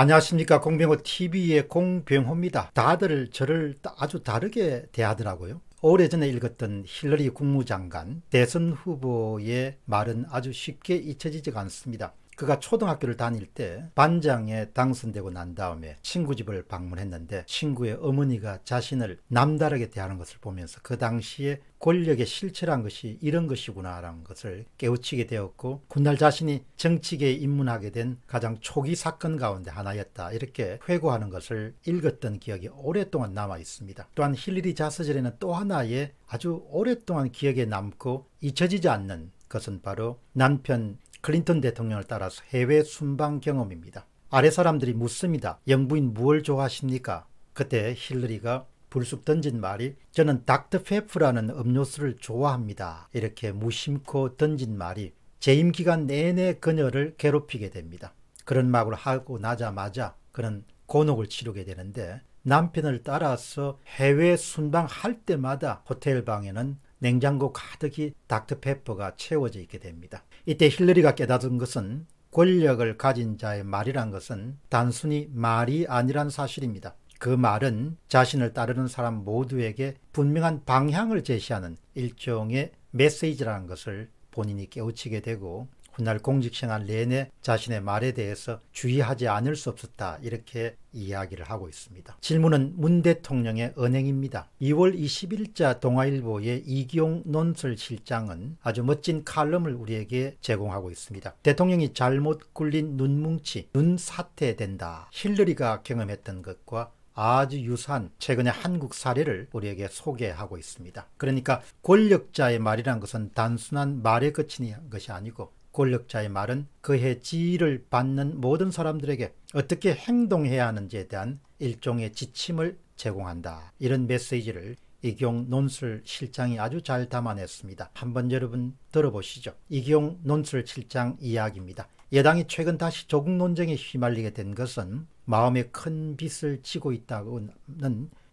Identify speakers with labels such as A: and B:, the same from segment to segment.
A: 안녕하십니까 공병호 TV의 공병호입니다. 다들 저를 아주 다르게 대하더라고요. 오래전에 읽었던 힐러리 국무장관 대선 후보의 말은 아주 쉽게 잊혀지지가 않습니다. 그가 초등학교를 다닐 때 반장에 당선되고 난 다음에 친구 집을 방문했는데 친구의 어머니가 자신을 남다르게 대하는 것을 보면서 그 당시에 권력의 실체란 것이 이런 것이구나라는 것을 깨우치게 되었고 훗날 자신이 정치계에 입문하게 된 가장 초기 사건 가운데 하나였다 이렇게 회고하는 것을 읽었던 기억이 오랫동안 남아 있습니다. 또한 힐리리 자서전에는 또 하나의 아주 오랫동안 기억에 남고 잊혀지지 않는 것은 바로 남편 클린턴 대통령을 따라서 해외 순방 경험입니다. 아래 사람들이 묻습니다. 영부인 무엇 좋아하십니까? 그때 힐러리가 불쑥 던진 말이 저는 닥터페프라는 음료수를 좋아합니다. 이렇게 무심코 던진 말이 재임 기간 내내 그녀를 괴롭히게 됩니다. 그런 막을 하고 나자마자 그는 곤혹을 치르게 되는데 남편을 따라서 해외 순방할 때마다 호텔 방에는 냉장고 가득히 닥터페퍼가 채워져 있게 됩니다. 이때 힐러리가 깨닫은 것은 권력을 가진 자의 말이란 것은 단순히 말이 아니란 사실입니다. 그 말은 자신을 따르는 사람 모두에게 분명한 방향을 제시하는 일종의 메시지라는 것을 본인이 깨우치게 되고 훗날 공직생활 내내 자신의 말에 대해서 주의하지 않을 수 없었다 이렇게 이야기를 하고 있습니다. 질문은 문 대통령의 언행입니다. 2월 20일자 동아일보의 이기용 논설실장은 아주 멋진 칼럼을 우리에게 제공하고 있습니다. 대통령이 잘못 굴린 눈뭉치, 눈사태된다. 힐러리가 경험했던 것과 아주 유사한 최근의 한국 사례를 우리에게 소개하고 있습니다. 그러니까 권력자의 말이란 것은 단순한 말에 그치는 것이 아니고 권력자의 말은 그의 지위를 받는 모든 사람들에게 어떻게 행동해야 하는지에 대한 일종의 지침을 제공한다. 이런 메시지를 이경 논술 실장이 아주 잘 담아냈습니다. 한번 여러분 들어보시죠. 이경 논술 실장 이야기입니다. 여당이 최근 다시 조국 논쟁에 휘말리게 된 것은 마음에 큰 빚을 지고 있다는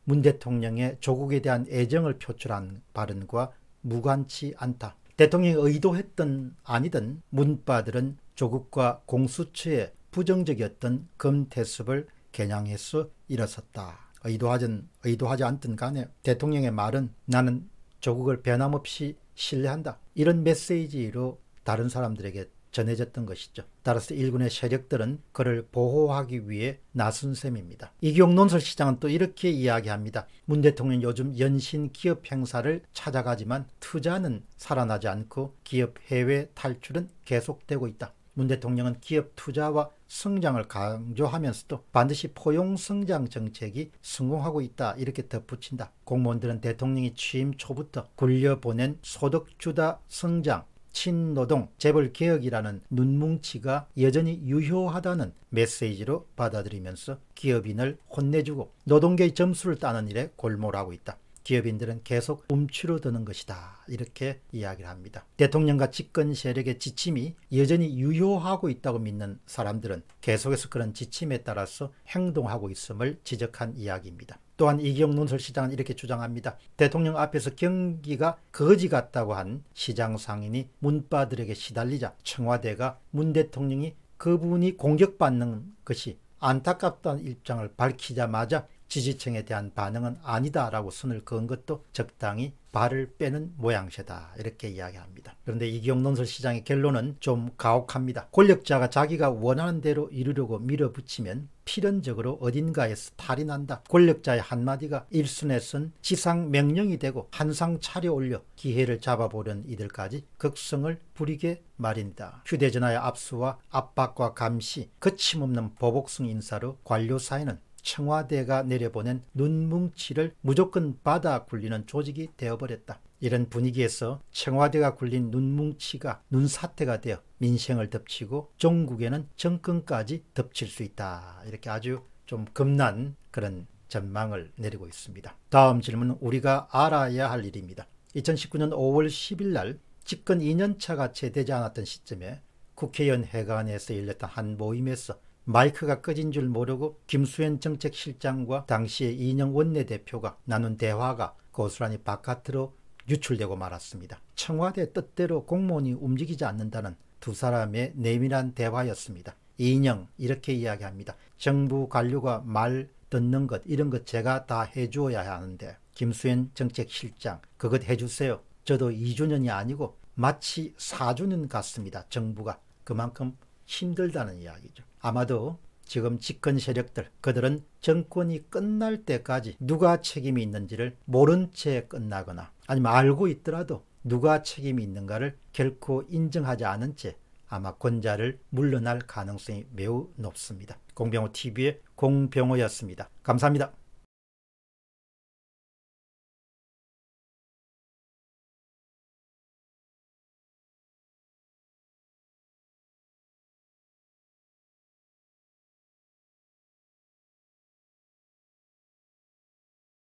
A: 문 대통령의 조국에 대한 애정을 표출한 발언과 무관치 않다. 대통령이 의도했던 아니든 문바들은 조국과 공수처의 부정적이었던 검태습을 겨냥해서 일어섰다. 의도하든 의도하지 않든 간에 대통령의 말은 나는 조국을 변함없이 신뢰한다. 이런 메시지로 다른 사람들에게 전해졌던 것이죠. 따라서 일군의 세력들은 그를 보호하기 위해 나선 셈입니다. 이기용 논설시장은 또 이렇게 이야기합니다. 문 대통령 요즘 연신 기업 행사를 찾아가지만 투자는 살아나지 않고 기업 해외 탈출은 계속되고 있다. 문 대통령은 기업 투자와 성장을 강조하면서도 반드시 포용 성장 정책이 성공하고 있다 이렇게 덧붙인다. 공무원들은 대통령이 취임 초부터 굴려보낸 소득주다 성장 친노동, 재벌 개혁이라는 눈뭉치가 여전히 유효하다는 메시지로 받아들이면서 기업인을 혼내주고 노동계의 점수를 따는 일에 골몰하고 있다. 기업인들은 계속 움츠러드는 것이다. 이렇게 이야기를 합니다. 대통령과 집권 세력의 지침이 여전히 유효하고 있다고 믿는 사람들은 계속해서 그런 지침에 따라서 행동하고 있음을 지적한 이야기입니다. 또한 이경논설 시장은 이렇게 주장합니다. 대통령 앞에서 경기가 거지 같다고 한 시장 상인이 문바들에게 시달리자 청와대가 문 대통령이 그분이 공격받는 것이 안타깝다는 입장을 밝히자마자 지지층에 대한 반응은 아니다라고 손을 그은 것도 적당히 발을 빼는 모양새다 이렇게 이야기합니다. 그런데 이기용 논설시장의 결론은 좀 가혹합니다. 권력자가 자기가 원하는 대로 이루려고 밀어붙이면 필연적으로 어딘가에서 탈이 난다. 권력자의 한마디가 일순에 쓴 지상 명령이 되고 한상 차려올려 기회를 잡아보려는 이들까지 극성을 부리게 말인다. 휴대전화의 압수와 압박과 감시, 거침없는 보복성 인사로 관료사회는 청와대가 내려보낸 눈뭉치를 무조건 받아 굴리는 조직이 되어버렸다. 이런 분위기에서 청와대가 굴린 눈뭉치가 눈사태가 되어 민생을 덮치고 종국에는 정권까지 덮칠 수 있다. 이렇게 아주 좀 겁난 그런 전망을 내리고 있습니다. 다음 질문은 우리가 알아야 할 일입니다. 2019년 5월 10일 날 집권 2년차가 채 되지 않았던 시점에 국회의원 회관에서 열렸던 한 모임에서 마이크가 꺼진 줄 모르고 김수현 정책실장과 당시의 이인영 원내대표가 나눈 대화가 고스란히 바깥으로 유출되고 말았습니다. 청와대 뜻대로 공무원이 움직이지 않는다는 두 사람의 내밀한 대화였습니다. 이인영 이렇게 이야기합니다. 정부 관료가 말 듣는 것 이런 것 제가 다 해주어야 하는데 김수현 정책실장 그것 해주세요. 저도 2주년이 아니고 마치 4주년 같습니다. 정부가 그만큼 힘들다는 이야기죠. 아마도 지금 집권 세력들 그들은 정권이 끝날 때까지 누가 책임이 있는지를 모른 채 끝나거나 아니면 알고 있더라도 누가 책임이 있는가를 결코 인정하지 않은 채 아마 권자를 물러날 가능성이 매우 높습니다. 공병호 TV의 공병호였습니다. 감사합니다.